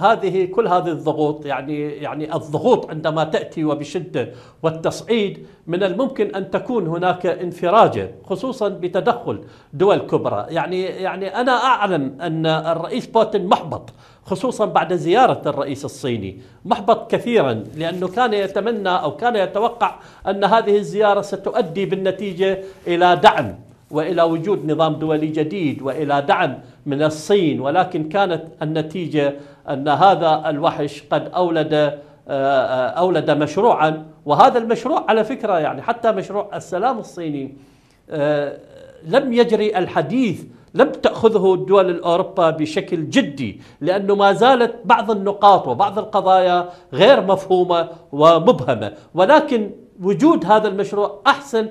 هذه كل هذه الضغوط يعني يعني الضغوط عندما تاتي وبشده والتصعيد من الممكن ان تكون هناك انفراجه خصوصا بتدخل دول كبرى، يعني يعني انا اعلم ان الرئيس بوتين محبط خصوصا بعد زياره الرئيس الصيني، محبط كثيرا لانه كان يتمنى او كان يتوقع ان هذه الزياره ستؤدي بالنتيجه الى دعم والى وجود نظام دولي جديد والى دعم من الصين ولكن كانت النتيجه ان هذا الوحش قد اولد آه، آه، اولد مشروعا وهذا المشروع على فكره يعني حتى مشروع السلام الصيني آه، لم يجري الحديث لم تأخذه الدول الأوروبا بشكل جدي لأنه ما زالت بعض النقاط وبعض القضايا غير مفهومة ومبهمة ولكن وجود هذا المشروع أحسن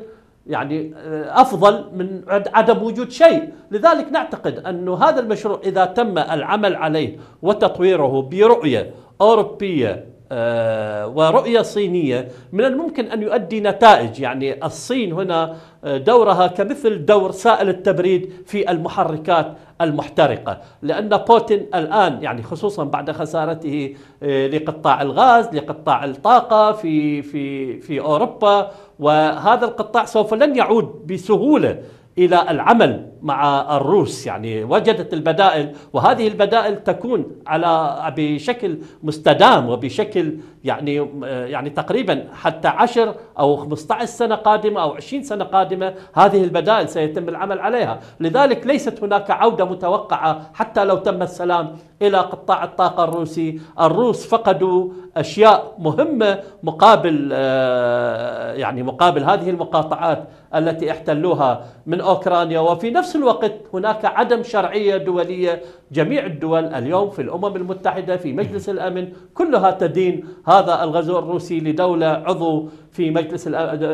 يعني آه، افضل من عدم وجود شيء، لذلك نعتقد أن هذا المشروع اذا تم العمل عليه وتطويره برؤيه اوروبيه آه، ورؤية صينية من الممكن أن يؤدي نتائج يعني الصين هنا آه، دورها كمثل دور سائل التبريد في المحركات المحترقة لأن بوتين الآن يعني خصوصا بعد خسارته آه، لقطاع الغاز لقطاع الطاقة في, في, في أوروبا وهذا القطاع سوف لن يعود بسهولة الى العمل مع الروس يعني وجدت البدائل وهذه البدائل تكون على بشكل مستدام وبشكل يعني يعني تقريبا حتى 10 او 15 سنه قادمه او 20 سنه قادمه هذه البدائل سيتم العمل عليها، لذلك ليست هناك عوده متوقعه حتى لو تم السلام الى قطاع الطاقه الروسي، الروس فقدوا اشياء مهمه مقابل آه، يعني مقابل هذه المقاطعات التي احتلوها من أوكرانيا وفي نفس الوقت هناك عدم شرعية دولية جميع الدول اليوم في الأمم المتحدة في مجلس الأمن كلها تدين هذا الغزو الروسي لدولة عضو في مجلس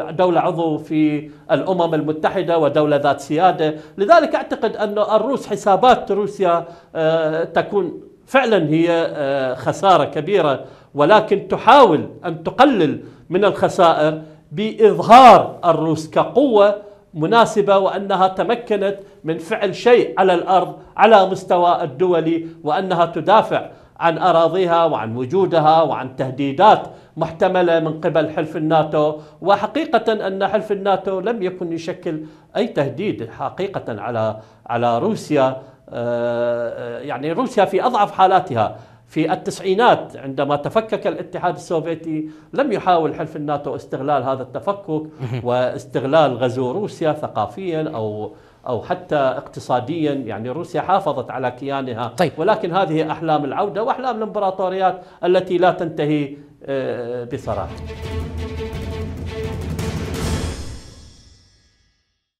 دولة عضو في الأمم المتحدة ودولة ذات سيادة لذلك أعتقد أن الروس حسابات روسيا آه، تكون فعلا هي آه، خسارة كبيرة ولكن تحاول أن تقلل من الخسائر بإظهار الروس كقوة مناسبة وأنها تمكنت من فعل شيء على الأرض على مستوى الدولي وأنها تدافع عن أراضيها وعن وجودها وعن تهديدات محتملة من قبل حلف الناتو وحقيقة أن حلف الناتو لم يكن يشكل أي تهديد حقيقة على على روسيا آه، آه، يعني روسيا في أضعف حالاتها في التسعينات عندما تفكك الاتحاد السوفيتي لم يحاول حلف الناتو استغلال هذا التفكك واستغلال غزو روسيا ثقافيا او او حتى اقتصاديا يعني روسيا حافظت على كيانها طيب. ولكن هذه احلام العوده واحلام الامبراطوريات التي لا تنتهي آه، بصراحه